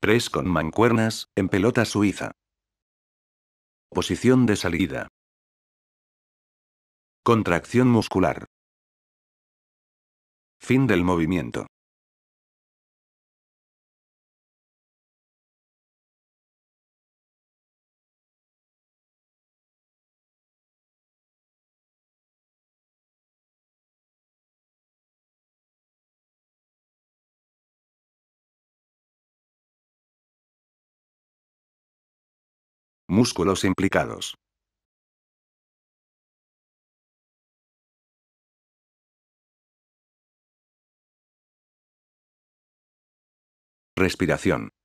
Press con mancuernas, en pelota suiza. Posición de salida. Contracción muscular. Fin del movimiento. músculos implicados. Respiración.